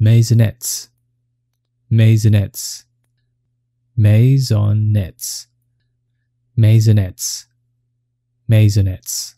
maisonettes, maisonettes, maisonettes, maisonettes, maisonettes.